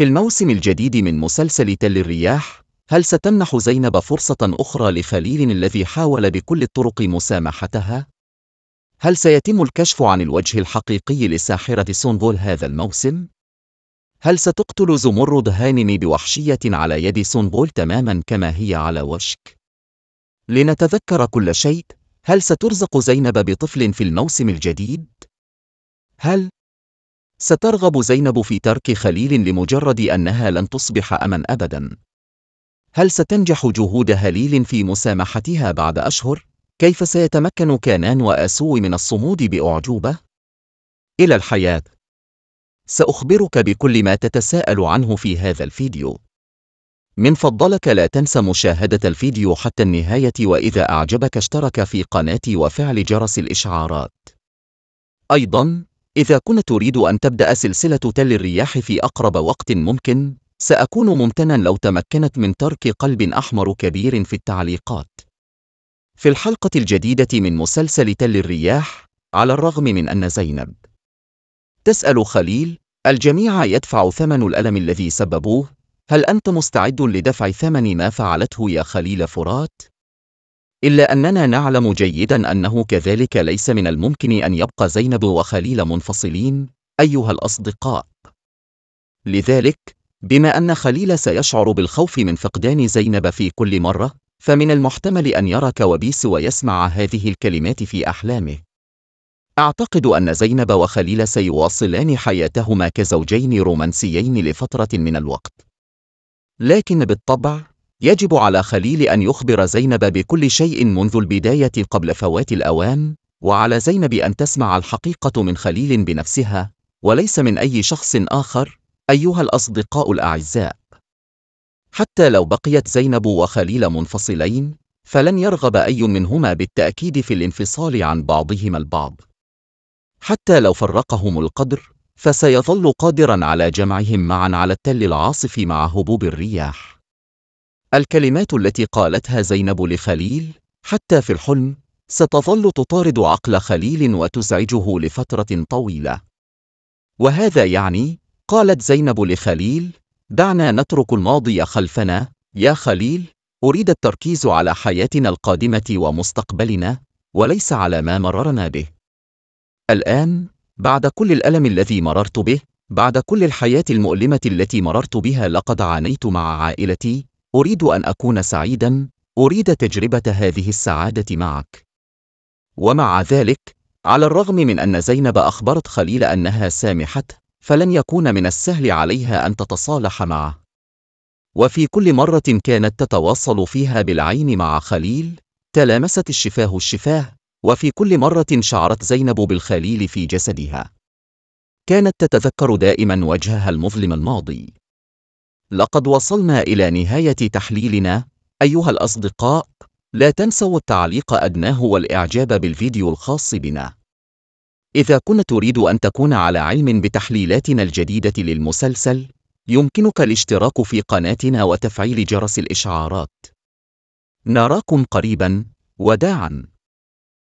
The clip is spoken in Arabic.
في الموسم الجديد من مسلسل تل الرياح هل ستمنح زينب فرصة أخرى لخليل الذي حاول بكل الطرق مسامحتها؟ هل سيتم الكشف عن الوجه الحقيقي لساحرة سونغول هذا الموسم؟ هل ستقتل زمرد هانمي بوحشية على يد سونغول تماما كما هي على وشك؟ لنتذكر كل شيء، هل سترزق زينب بطفل في الموسم الجديد؟ هل سترغب زينب في ترك خليل لمجرد أنها لن تصبح أما أبدا هل ستنجح جهود هليل في مسامحتها بعد أشهر؟ كيف سيتمكن كانان وآسو من الصمود بأعجوبة؟ إلى الحياة سأخبرك بكل ما تتساءل عنه في هذا الفيديو من فضلك لا تنسى مشاهدة الفيديو حتى النهاية وإذا أعجبك اشترك في قناتي وفعل جرس الإشعارات أيضاً إذا كنت تريد أن تبدأ سلسلة تل الرياح في أقرب وقت ممكن، سأكون ممتنا لو تمكنت من ترك قلب أحمر كبير في التعليقات. في الحلقة الجديدة من مسلسل تل الرياح، على الرغم من أن زينب تسأل خليل، الجميع يدفع ثمن الألم الذي سببوه، هل أنت مستعد لدفع ثمن ما فعلته يا خليل فرات؟ إلا أننا نعلم جيدا أنه كذلك ليس من الممكن أن يبقى زينب وخليل منفصلين أيها الأصدقاء لذلك بما أن خليل سيشعر بالخوف من فقدان زينب في كل مرة فمن المحتمل أن يرى كوابيس ويسمع هذه الكلمات في أحلامه أعتقد أن زينب وخليل سيواصلان حياتهما كزوجين رومانسيين لفترة من الوقت لكن بالطبع يجب على خليل أن يخبر زينب بكل شيء منذ البداية قبل فوات الأوان، وعلى زينب أن تسمع الحقيقة من خليل بنفسها، وليس من أي شخص آخر، أيها الأصدقاء الأعزاء. حتى لو بقيت زينب وخليل منفصلين، فلن يرغب أي منهما بالتأكيد في الانفصال عن بعضهما البعض. حتى لو فرقهم القدر، فسيظل قادرا على جمعهم معا على التل العاصف مع هبوب الرياح. الكلمات التي قالتها زينب لخليل حتى في الحلم ستظل تطارد عقل خليل وتزعجه لفترة طويلة وهذا يعني قالت زينب لخليل دعنا نترك الماضي خلفنا يا خليل أريد التركيز على حياتنا القادمة ومستقبلنا وليس على ما مررنا به الآن بعد كل الألم الذي مررت به بعد كل الحياة المؤلمة التي مررت بها لقد عانيت مع عائلتي أريد أن أكون سعيداً، أريد تجربة هذه السعادة معك. ومع ذلك، على الرغم من أن زينب أخبرت خليل أنها سامحته، فلن يكون من السهل عليها أن تتصالح معه. وفي كل مرة كانت تتواصل فيها بالعين مع خليل، تلامست الشفاه الشفاه، وفي كل مرة شعرت زينب بالخليل في جسدها. كانت تتذكر دائما وجهها المظلم الماضي. لقد وصلنا إلى نهاية تحليلنا أيها الأصدقاء لا تنسوا التعليق أدناه والإعجاب بالفيديو الخاص بنا إذا كنت تريد أن تكون على علم بتحليلاتنا الجديدة للمسلسل يمكنك الاشتراك في قناتنا وتفعيل جرس الإشعارات نراكم قريبا وداعاً